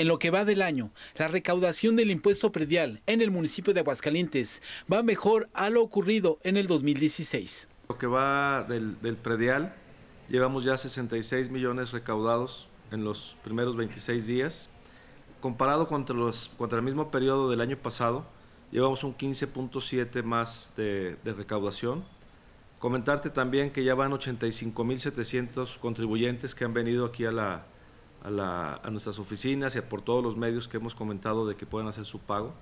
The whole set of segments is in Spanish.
En lo que va del año, la recaudación del impuesto predial en el municipio de Aguascalientes va mejor a lo ocurrido en el 2016. Lo que va del, predial, llevamos ya 66 millones recaudados en los primeros 26 días. Comparado contra, el mismo periodo del año pasado, llevamos un 15.7 más de, de recaudación. Comentarte también que ya van 85.700 contribuyentes que han venido aquí a la, a, nuestras oficinas y por todos los medios que hemos comentado de que pueden hacer su pago.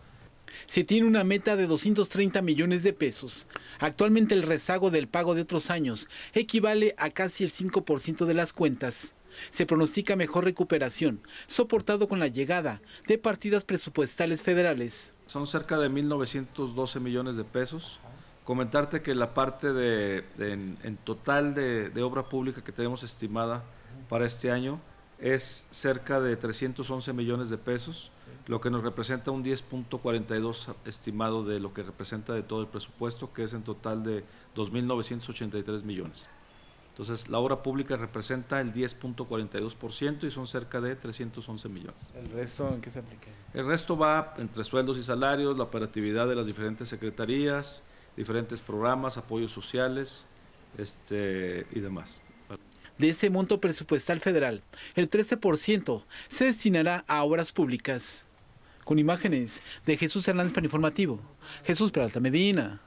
Se tiene una meta de 230 millones de pesos. Actualmente el rezago del pago de otros años equivale a casi el 5% de las cuentas. Se pronostica mejor recuperación, soportado con la llegada de partidas presupuestales federales. Son cerca de 1.912 millones de pesos. Comentarte que la parte de, en, total de, de obra pública que tenemos estimada para este año es cerca de 311 millones de pesos, lo que nos representa un 10.42 estimado de lo que representa de todo el presupuesto, que es en total de 2.983 millones. Entonces, la obra pública representa el 10.42% y son cerca de 311 millones. ¿El resto en qué se aplica? El resto va entre sueldos y salarios, la operatividad de las diferentes secretarías, diferentes programas, apoyos sociales este, y demás. De ese monto presupuestal federal, el 13% se destinará a obras públicas. Con imágenes de Jesús Hernández para Informativo, Jesús Peralta Medina.